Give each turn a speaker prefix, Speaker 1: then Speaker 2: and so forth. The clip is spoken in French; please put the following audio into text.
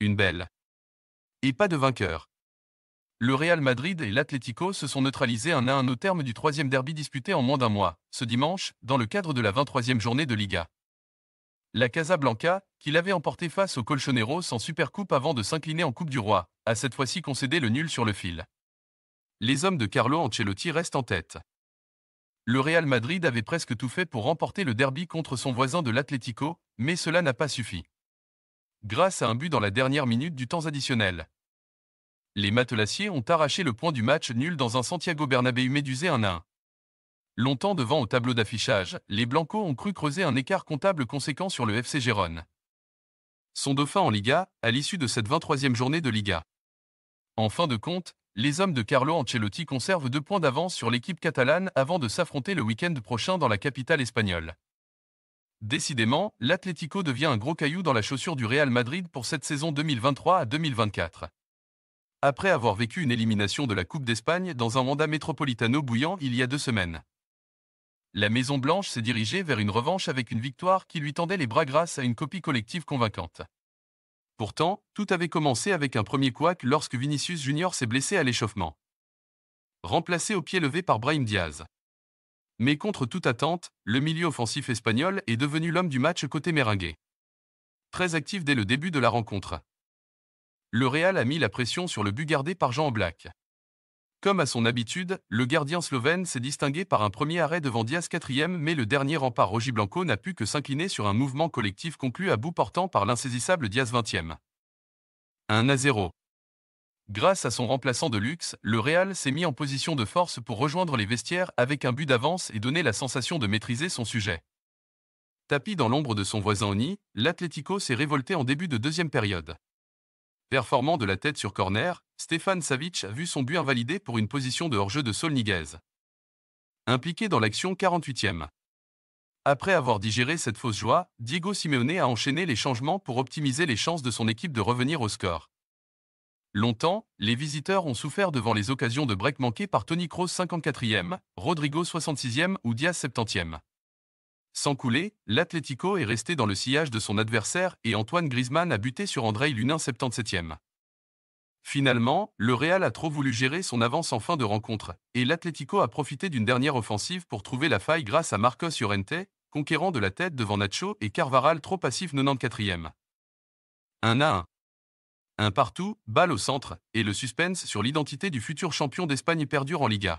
Speaker 1: une belle. Et pas de vainqueur. Le Real Madrid et l'Atlético se sont neutralisés un à un au terme du troisième derby disputé en moins d'un mois, ce dimanche, dans le cadre de la 23e journée de Liga. La Casablanca, qui l'avait emporté face au Colchoneros en Supercoupe avant de s'incliner en Coupe du Roi, a cette fois-ci concédé le nul sur le fil. Les hommes de Carlo Ancelotti restent en tête. Le Real Madrid avait presque tout fait pour remporter le derby contre son voisin de l'Atlético, mais cela n'a pas suffi grâce à un but dans la dernière minute du temps additionnel. Les Matelassiers ont arraché le point du match nul dans un Santiago Bernabéu médusé 1-1. Longtemps devant au tableau d'affichage, les Blancos ont cru creuser un écart comptable conséquent sur le FC Gérone. Son dauphin en Liga, à l'issue de cette 23e journée de Liga. En fin de compte, les hommes de Carlo Ancelotti conservent deux points d'avance sur l'équipe catalane avant de s'affronter le week-end prochain dans la capitale espagnole. Décidément, l'Atlético devient un gros caillou dans la chaussure du Real Madrid pour cette saison 2023 à 2024. Après avoir vécu une élimination de la Coupe d'Espagne dans un mandat métropolitano bouillant il y a deux semaines, la Maison Blanche s'est dirigée vers une revanche avec une victoire qui lui tendait les bras grâce à une copie collective convaincante. Pourtant, tout avait commencé avec un premier couac lorsque Vinicius Junior s'est blessé à l'échauffement. Remplacé au pied levé par Brahim Diaz. Mais contre toute attente, le milieu offensif espagnol est devenu l'homme du match côté merengue. Très actif dès le début de la rencontre. Le Real a mis la pression sur le but gardé par Jean Black. Comme à son habitude, le gardien slovène s'est distingué par un premier arrêt devant Diaz quatrième mais le dernier rempart Blanco n'a pu que s'incliner sur un mouvement collectif conclu à bout portant par l'insaisissable Diaz 20e. 1 à 0. Grâce à son remplaçant de luxe, le Real s'est mis en position de force pour rejoindre les vestiaires avec un but d'avance et donner la sensation de maîtriser son sujet. Tapis dans l'ombre de son voisin Oni, l'Atlético s'est révolté en début de deuxième période. Performant de la tête sur corner, Stéphane Savic a vu son but invalidé pour une position de hors-jeu de Solniguez. Impliqué dans l'action 48e. Après avoir digéré cette fausse joie, Diego Simeone a enchaîné les changements pour optimiser les chances de son équipe de revenir au score. Longtemps, les visiteurs ont souffert devant les occasions de break manquées par Tony Kroos 54e, Rodrigo 66e ou Diaz 70e. Sans couler, l'Atlético est resté dans le sillage de son adversaire et Antoine Griezmann a buté sur Andrei Lunin 77e. Finalement, le Real a trop voulu gérer son avance en fin de rencontre, et l'Atlético a profité d'une dernière offensive pour trouver la faille grâce à Marcos Llorente, conquérant de la tête devant Nacho et Carvaral trop passif 94e. 1 1. Un partout, balle au centre, et le suspense sur l'identité du futur champion d'Espagne perdure en Liga.